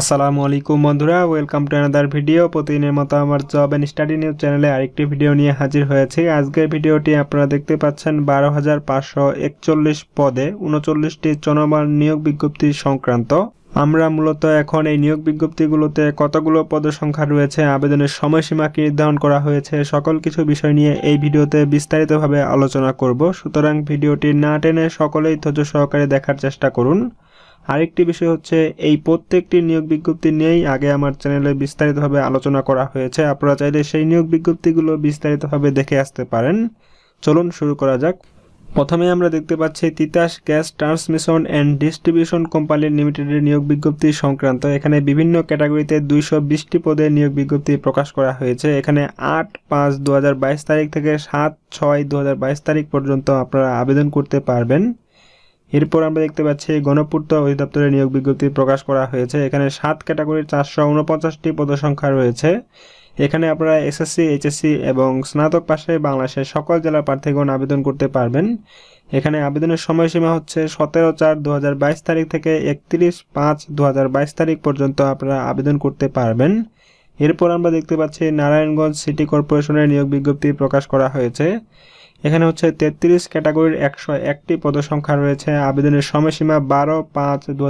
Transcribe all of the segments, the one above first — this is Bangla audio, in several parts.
আসসালামু আলাইকুম বন্ধুরা ওয়েলকাম টু অ্যানাদার ভিডিও প্রতিদিনের মতো আমার জব অ্যান্ড স্টাডি নিউজ চ্যানেলে আরেকটি ভিডিও নিয়ে হাজির হয়েছে আজকের ভিডিওটি আপনারা দেখতে পাচ্ছেন বারো হাজার পাঁচশো একচল্লিশ পদে উনচল্লিশটি জনবল নিয়োগ বিজ্ঞপ্তি সংক্রান্ত আমরা মূলত এখন এই নিয়োগ বিজ্ঞপ্তিগুলোতে কতগুলো সংখ্যা রয়েছে আবেদনের সময়সীমা কি নির্ধারণ করা হয়েছে সকল কিছু বিষয় নিয়ে এই ভিডিওতে বিস্তারিতভাবে আলোচনা করব সুতরাং ভিডিওটি না টেনে সকলেই ধৈর্য সহকারে দেখার চেষ্টা করুন আরেকটি বিষয় হচ্ছে এই প্রত্যেকটি নিয়োগ বিজ্ঞপ্তি নিয়েই আগে আমার চ্যানেলে বিস্তারিতভাবে আলোচনা করা হয়েছে আপনারা চাইলে সেই নিয়োগ বিজ্ঞপ্তিগুলো বিস্তারিতভাবে দেখে আসতে পারেন চলুন শুরু করা যাক প্রথমে আমরা দেখতে পাচ্ছি Titas gas transmission and distribution company লিমিটেডের নিয়োগ বিজ্ঞপ্তি সংক্রান্ত এখানে বিভিন্ন ক্যাটাগরিতে দুইশো বিশটি পদে নিয়োগ বিজ্ঞপ্তি প্রকাশ করা হয়েছে এখানে আট পাঁচ দু তারিখ থেকে সাত ছয় দু তারিখ পর্যন্ত আপনারা আবেদন করতে পারবেন এরপর আমরা দেখতে পাচ্ছি গণপূর্ত অধিদপ্তরের নিয়োগ বিজ্ঞপ্তি প্রকাশ করা হয়েছে এখানে সাত ক্যাটাগরির চারশো উনপঞ্চাশটি পদসংখ্যা রয়েছে এখানে আপনারা এসএসসি এইচএসসি এবং স্নাতক পাশে বাংলাদেশের সকল জেলার প্রার্থীগণ আবেদন করতে পারবেন এখানে আবেদনের সময়সীমা হচ্ছে সতেরো চার দু তারিখ থেকে একত্রিশ পাঁচ দু তারিখ পর্যন্ত আপনারা আবেদন করতে পারবেন এরপর আমরা দেখতে পাচ্ছি নারায়ণগঞ্জ সিটি কর্পোরেশনের নিয়োগ বিজ্ঞপ্তি প্রকাশ করা হয়েছে এখানে হচ্ছে তেত্রিশ ক্যাটাগরির একশো একটি পদসংখ্যা রয়েছে আবেদনের সময়সীমা বারো পাঁচ দু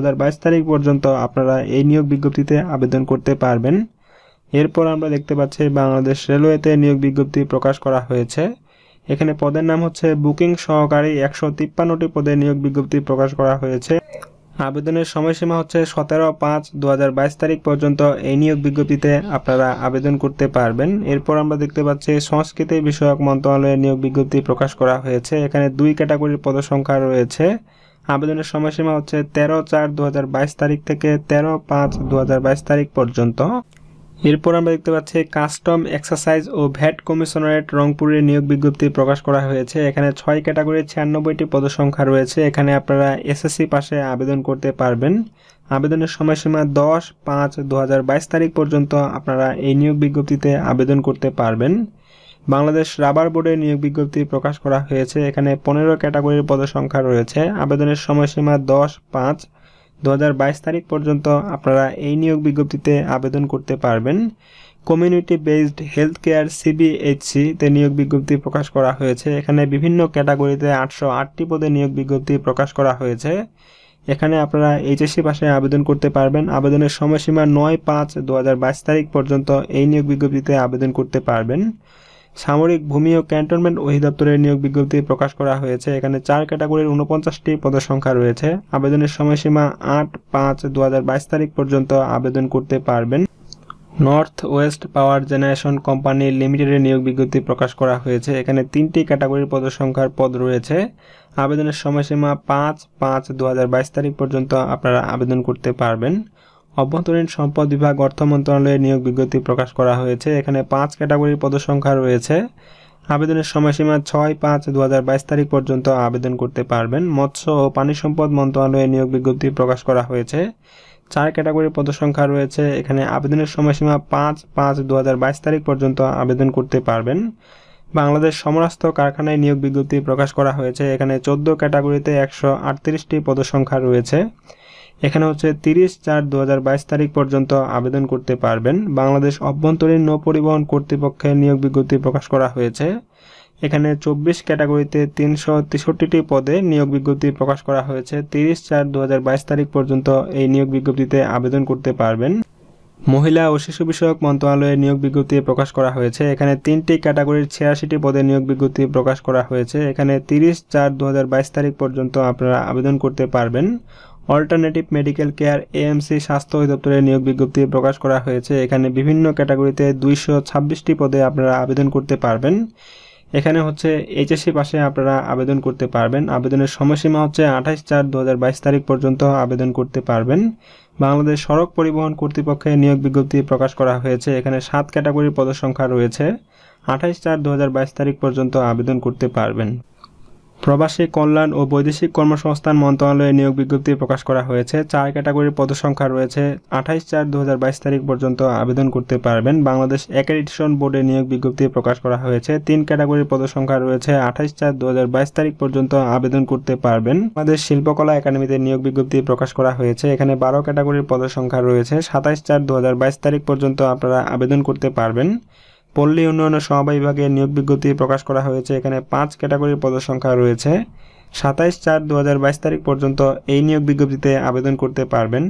তারিখ পর্যন্ত আপনারা এই নিয়োগ বিজ্ঞপ্তিতে আবেদন করতে পারবেন এরপর আমরা দেখতে পাচ্ছি বাংলাদেশ রেলওয়েতে নিয়োগ বিজ্ঞপ্তি প্রকাশ করা হয়েছে এখানে পদের নাম হচ্ছে বুকিং সহকারী একশো তিপ্পান্নটি পদে নিয়োগ বিজ্ঞপ্তি প্রকাশ করা হয়েছে আবেদনের সময়সীমা হচ্ছে সতেরো পাঁচ দু তারিখ পর্যন্ত এই নিয়োগ বিজ্ঞপ্তিতে আপনারা আবেদন করতে পারবেন এরপর আমরা দেখতে পাচ্ছি সংস্কৃতি বিষয়ক মন্ত্রণালয়ের নিয়োগ বিজ্ঞপ্তি প্রকাশ করা হয়েছে এখানে দুই ক্যাটাগরির পদসংখ্যা রয়েছে আবেদনের সময়সীমা হচ্ছে তেরো চার দু তারিখ থেকে তেরো পাঁচ দু তারিখ পর্যন্ত এরপর আমরা দেখতে পাচ্ছি কাস্টম এক্সারসাইজ ও ভ্যাট কমিশনারেট রংপুরের নিয়োগ বিজ্ঞপ্তি প্রকাশ করা হয়েছে এখানে ছয় ক্যাটাগরি ছিয়ানব্বইটি পদসংখ্যা রয়েছে এখানে আপনারা এসএসসি পাশে আবেদন করতে পারবেন আবেদনের সময়সীমা দশ পাঁচ দু তারিখ পর্যন্ত আপনারা এই নিয়োগ বিজ্ঞপ্তিতে আবেদন করতে পারবেন বাংলাদেশ রাবার বোর্ডের নিয়োগ বিজ্ঞপ্তি প্রকাশ করা হয়েছে এখানে পনেরো ক্যাটাগরির পদসংখ্যা রয়েছে আবেদনের সময়সীমা দশ পাঁচ দু তারিখ পর্যন্ত আপনারা এই নিয়োগ বিজ্ঞপ্তিতে আবেদন করতে পারবেন community based health care CBHC তে নিয়োগ বিজ্ঞপ্তি প্রকাশ করা হয়েছে এখানে বিভিন্ন ক্যাটাগরিতে আটশো আটটি পদে নিয়োগ বিজ্ঞপ্তি প্রকাশ করা হয়েছে এখানে আপনারা এইচএসসি পাশে আবেদন করতে পারবেন আবেদনের সময়সীমা নয় পাঁচ দু তারিখ পর্যন্ত এই নিয়োগ বিজ্ঞপ্তিতে আবেদন করতে পারবেন সামরিক ভূমি ও ক্যান্টনমেন্ট অধিদপ্তরের নিয়োগ বিজ্ঞপ্তি প্রকাশ করা হয়েছে এখানে চার ক্যাটাগরির উনপঞ্চাশটি পদের সংখ্যা রয়েছে আবেদনের সময়সীমা আট পাঁচ দু তারিখ পর্যন্ত আবেদন করতে পারবেন north west power generation company লিমিটেডের নিয়োগ বিজ্ঞপ্তি প্রকাশ করা হয়েছে এখানে তিনটি ক্যাটাগরির সংখ্যার পদ রয়েছে আবেদনের সময়সীমা পাঁচ পাঁচ দু তারিখ পর্যন্ত আপনারা আবেদন করতে পারবেন অভ্যন্তরীণ সম্পদ বিভাগ অর্থ মন্ত্রণালয়ের নিয়োগ বিজ্ঞপ্তি প্রকাশ করা হয়েছে এখানে পাঁচ ক্যাটাগরির পদসংখ্যা রয়েছে আবেদনের সময়সীমা ছয় পাঁচ দু তারিখ পর্যন্ত আবেদন করতে পারবেন মৎস্য ও পানি সম্পদ মন্ত্রণালয়ের নিয়োগ বিজ্ঞপ্তি প্রকাশ করা হয়েছে চার ক্যাটাগরির পদসংখ্যা রয়েছে এখানে আবেদনের সময়সীমা পাঁচ পাঁচ দু তারিখ পর্যন্ত আবেদন করতে পারবেন বাংলাদেশ সমরাস্থ কারখানায় নিয়োগ বিজ্ঞপ্তি প্রকাশ করা হয়েছে এখানে চোদ্দ ক্যাটাগরিতে একশো আটত্রিশটি পদসংখ্যা রয়েছে এখানে হচ্ছে তিরিশ চার দু তারিখ পর্যন্ত আবেদন করতে পারবেন বাংলাদেশ অভ্যন্তরীণ নৌ পরিবহন কর্তৃপক্ষের নিয়োগ বিজ্ঞপ্তি প্রকাশ করা হয়েছে এখানে চব্বিশ ক্যাটাগরিতে তিনশো তেষট্টিটি পদে নিয়োগ বিজ্ঞপ্তি প্রকাশ করা হয়েছে তিরিশ চার দু তারিখ পর্যন্ত এই নিয়োগ বিজ্ঞপ্তিতে আবেদন করতে পারবেন মহিলা ও শিশু বিষয়ক মন্ত্রণালয়ে নিয়োগ বিজ্ঞপ্তি প্রকাশ করা হয়েছে এখানে তিনটি ক্যাটাগরির ছিয়াশিটি পদে নিয়োগ বিজ্ঞপ্তি প্রকাশ করা হয়েছে এখানে তিরিশ চার দু তারিখ পর্যন্ত আপনারা আবেদন করতে পারবেন অল্টারনেটিভ মেডিকেল কেয়ার এএমসি স্বাস্থ্য অধিদপ্তরের নিয়োগ বিজ্ঞপ্তি প্রকাশ করা হয়েছে এখানে বিভিন্ন ক্যাটাগরিতে দুইশো ছাব্বিশটি পদে আপনারা আবেদন করতে পারবেন এখানে হচ্ছে এইচএসসি পাশে আপনারা আবেদন করতে পারবেন আবেদনের সময়সীমা হচ্ছে আঠাশ চার দু তারিখ পর্যন্ত আবেদন করতে পারবেন বাংলাদেশ সড়ক পরিবহন কর্তৃপক্ষের নিয়োগ বিজ্ঞপ্তি প্রকাশ করা হয়েছে এখানে সাত ক্যাটাগরির পদসংখ্যা রয়েছে আঠাশ চার দু তারিখ পর্যন্ত আবেদন করতে পারবেন প্রবাসী কল্যাণ ও বৈদেশিক কর্মসংস্থান মন্ত্রণালয়ে নিয়োগ বিজ্ঞপ্তি প্রকাশ করা হয়েছে চার ক্যাটাগরির পদসংখ্যা রয়েছে আঠাইশ চার দু তারিখ পর্যন্ত আবেদন করতে পারবেন বাংলাদেশ অ্যাক্রেডিটেশন বোর্ডে নিয়োগ বিজ্ঞপ্তি প্রকাশ করা হয়েছে তিন ক্যাটাগরির পদসংখ্যা রয়েছে আঠাইশ চার দু তারিখ পর্যন্ত আবেদন করতে পারবেন আমাদের শিল্পকলা একাডেমিতে নিয়োগ বিজ্ঞপ্তি প্রকাশ করা হয়েছে এখানে বারো ক্যাটাগরির পদসংখ্যা রয়েছে সাতাইশ চার দু তারিখ পর্যন্ত আপনারা আবেদন করতে পারবেন পল্লী উন্নয়নের সমবায় বিভাগের নিয়োগ বিজ্ঞপ্তি প্রকাশ করা হয়েছে এখানে পাঁচ ক্যাটাগরির পদসংখ্যা রয়েছে সাতাইশ চার দু তারিখ পর্যন্ত এই নিয়োগ বিজ্ঞপ্তিতে আবেদন করতে পারবেন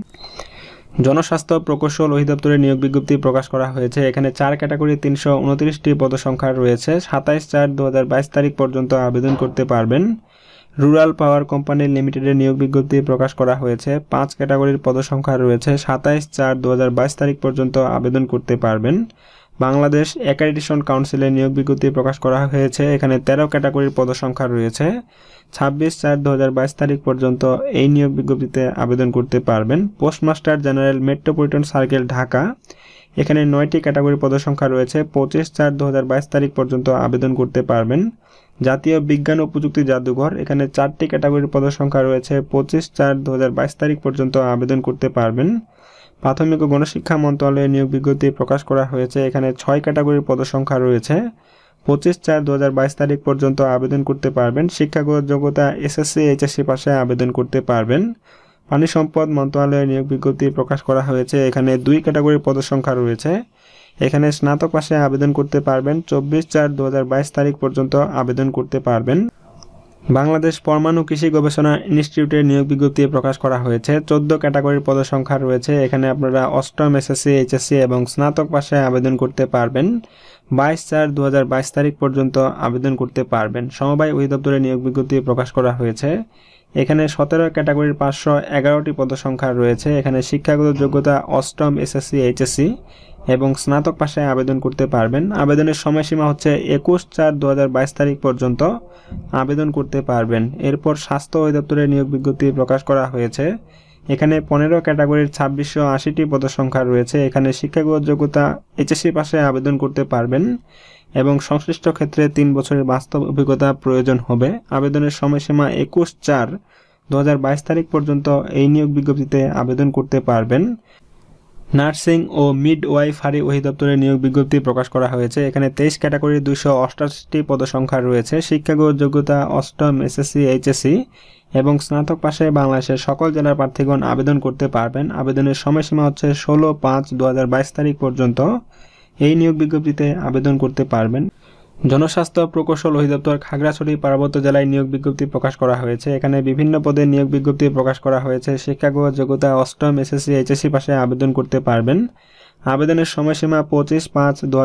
জনস্বাস্থ্য প্রকৌশল অধিদপ্তরের নিয়োগ বিজ্ঞপ্তি প্রকাশ করা হয়েছে এখানে চার ক্যাটাগরি তিনশো উনত্রিশটি পদসংখ্যা রয়েছে সাতাইশ চার দু তারিখ পর্যন্ত আবেদন করতে পারবেন রুরাল পাওয়ার কোম্পানি লিমিটেডের নিয়োগ বিজ্ঞপ্তি প্রকাশ করা হয়েছে পাঁচ ক্যাটাগরির পদসংখ্যা রয়েছে সাতাইশ চার দু তারিখ পর্যন্ত আবেদন করতে পারবেন বাংলাদেশ অ্যাক্রেডিটেশন কাউন্সিলের নিয়োগ বিজ্ঞপ্তি প্রকাশ করা হয়েছে এখানে তেরো ক্যাটাগরির পদসংখ্যা রয়েছে ছাব্বিশ চার দু তারিখ পর্যন্ত এই নিয়োগ বিজ্ঞপ্তিতে আবেদন করতে পারবেন postmaster general metropolitan circle Dhaka এখানে নয়টি ক্যাটাগরি পদসংখ্যা রয়েছে পঁচিশ চার দু তারিখ পর্যন্ত আবেদন করতে পারবেন জাতীয় বিজ্ঞান ও প্রযুক্তি জাদুঘর এখানে চারটি ক্যাটাগরির পদসংখ্যা রয়েছে পঁচিশ চার দু তারিখ পর্যন্ত আবেদন করতে পারবেন প্রাথমিক ও গণশিক্ষা মন্ত্রণালয়ের নিয়োগ বিজ্ঞপ্তি প্রকাশ করা হয়েছে এখানে ছয় ক্যাটাগরির পদসংখ্যা রয়েছে পঁচিশ চার দু তারিখ পর্যন্ত আবেদন করতে পারবেন শিক্ষাগত যোগ্যতা এসএসসি এইচএসসি পাশে আবেদন করতে পারবেন পানি সম্পদ মন্ত্রণালয়ের নিয়োগ বিজ্ঞপ্তি প্রকাশ করা হয়েছে এখানে দুই ক্যাটাগরির পদসংখ্যা রয়েছে এখানে স্নাতক পাশে আবেদন করতে পারবেন চব্বিশ চার দু তারিখ পর্যন্ত আবেদন করতে পারবেন বাংলাদেশ পরমাণু কৃষি গবেষণা ইনস্টিটিউটের নিয়োগ বিজ্ঞপ্তি প্রকাশ করা হয়েছে চোদ্দ ক্যাটাগরির পদসংখ্যা রয়েছে এখানে আপনারা অষ্টম এসএসসি এইচএসসি এবং স্নাতক পাশে আবেদন করতে পারবেন বাইশ চার দু তারিখ পর্যন্ত আবেদন করতে পারবেন সমবায় অধিদপ্তরের নিয়োগ বিজ্ঞপ্তি প্রকাশ করা হয়েছে এখানে সতেরো ক্যাটাগরির পাঁচশো এগারোটি পদসংখ্যা রয়েছে এখানে শিক্ষাগত যোগ্যতা অষ্টম এসএসসি এইচএসসি এবং স্নাতক পাশে আবেদন করতে পারবেন আবেদনের সময়সীমা হচ্ছে একুশ চার দু তারিখ পর্যন্ত আবেদন করতে পারবেন এরপর স্বাস্থ্য অধিদপ্তরের নিয়োগ বিজ্ঞপ্তি প্রকাশ করা হয়েছে এখানে পনেরো ক্যাটাগরির ছাব্বিশশো আশিটি পদসংখ্যা রয়েছে এখানে শিক্ষাগত যোগ্যতা এইচএসসি পাশে আবেদন করতে পারবেন এবং সংশ্লিষ্ট ক্ষেত্রে তিন বছরের বাস্তব অভিজ্ঞতা প্রয়োজন হবে আবেদনের সময়সীমা একুশ চার দু তারিখ পর্যন্ত এই নিয়োগ বিজ্ঞপ্তিতে আবেদন করতে পারবেন নার্সিং ও মিড ওয়াইফারি অধিদপ্তরের নিয়োগ বিজ্ঞপ্তি প্রকাশ করা হয়েছে এখানে তেইশ ক্যাটাগরির দুশো অষ্টাশিটি পদসংখ্যা রয়েছে শিক্ষাগত যোগ্যতা অষ্টম এসএসসি এইচএসসি এবং স্নাতক পাশে বাংলাদেশের সকল জেলার প্রার্থীগণ আবেদন করতে পারবেন আবেদনের সময়সীমা হচ্ছে ষোলো পাঁচ দু তারিখ পর্যন্ত এই নিয়োগ বিজ্ঞপ্তিতে আবেদন করতে পারবেন জনস্বাস্থ্য প্রকৌশল অধিদপ্তর খাগড়াছড়ি পার্বত্য জেলায় নিয়োগ বিজ্ঞপ্তি প্রকাশ করা হয়েছে এখানে বিভিন্ন পদে নিয়োগ বিজ্ঞপ্তি প্রকাশ করা হয়েছে শিক্ষাগত যোগ্যতা অষ্টম এসএসসি এইচএসসি পাশে আবেদন করতে পারবেন আবেদনের সময়সীমা পঁচিশ পাঁচ দু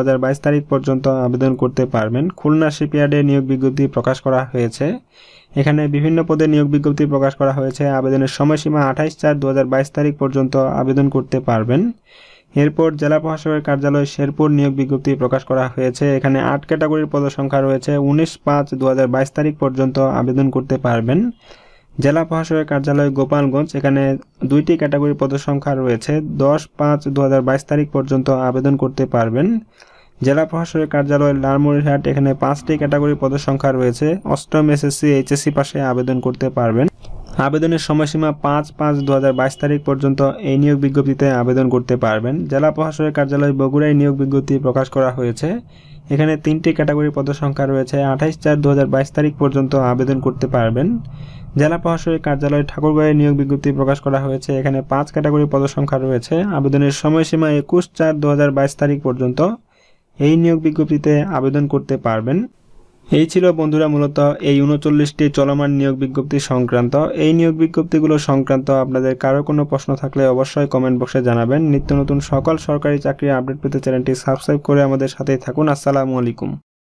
তারিখ পর্যন্ত আবেদন করতে পারবেন খুলনা শিপইয়ার্ডে নিয়োগ বিজ্ঞপ্তি প্রকাশ করা হয়েছে এখানে বিভিন্ন পদে নিয়োগ বিজ্ঞপ্তি প্রকাশ করা হয়েছে আবেদনের সময়সীমা আঠাইশ চার দু তারিখ পর্যন্ত আবেদন করতে পারবেন এরপর জেলা প্রশাসকের কার্যালয় শেরপুর নিয়োগ বিজ্ঞপ্তি প্রকাশ করা হয়েছে এখানে আট ক্যাটাগরির পদসংখ্যা রয়েছে উনিশ পাঁচ দু তারিখ পর্যন্ত আবেদন করতে পারবেন জেলা প্রশাসকের কার্যালয় গোপালগঞ্জ এখানে দুইটি ক্যাটাগরি পদসংখ্যা রয়েছে দশ পাঁচ দু তারিখ পর্যন্ত আবেদন করতে পারবেন জেলা প্রশাসকের কার্যালয় লালমুড়িহাট এখানে পাঁচটি ক্যাটাগরি পদসংখ্যা রয়েছে অষ্টম এসএসসি এইচএসসি পাশে আবেদন করতে পারবেন আবেদনের সময়সীমা পাঁচ পাঁচ দু তারিখ পর্যন্ত এই নিয়োগ বিজ্ঞপ্তিতে আবেদন করতে পারবেন জেলা প্রশাসনের কার্যালয় বগুড়ায় নিয়োগ বিজ্ঞপ্তি প্রকাশ করা হয়েছে এখানে তিনটি ক্যাটাগরি পদসংখ্যা রয়েছে আঠাইশ চার দু তারিখ পর্যন্ত আবেদন করতে পারবেন জেলা প্রশাসনের কার্যালয় ঠাকুরগাঁয়ে নিয়োগ বিজ্ঞপ্তি প্রকাশ করা হয়েছে এখানে পাঁচ ক্যাটাগরি পদসংখ্যা রয়েছে আবেদনের সময়সীমা একুশ চার দু তারিখ পর্যন্ত এই নিয়োগ বিজ্ঞপ্তিতে আবেদন করতে পারবেন এই ছিল বন্ধুরা মূলত এই উনচল্লিশটি চলমান নিয়োগ বিজ্ঞপ্তি সংক্রান্ত এই নিয়োগ বিজ্ঞপ্তিগুলো সংক্রান্ত আপনাদের কারো কোনো প্রশ্ন থাকলে অবশ্যই কমেন্ট বক্সে জানাবেন নিত্য নতুন সকল সরকারি চাকরির আপডেট পেতে চ্যানেলটি সাবস্ক্রাইব করে আমাদের সাথেই থাকুন আসসালামু আলাইকুম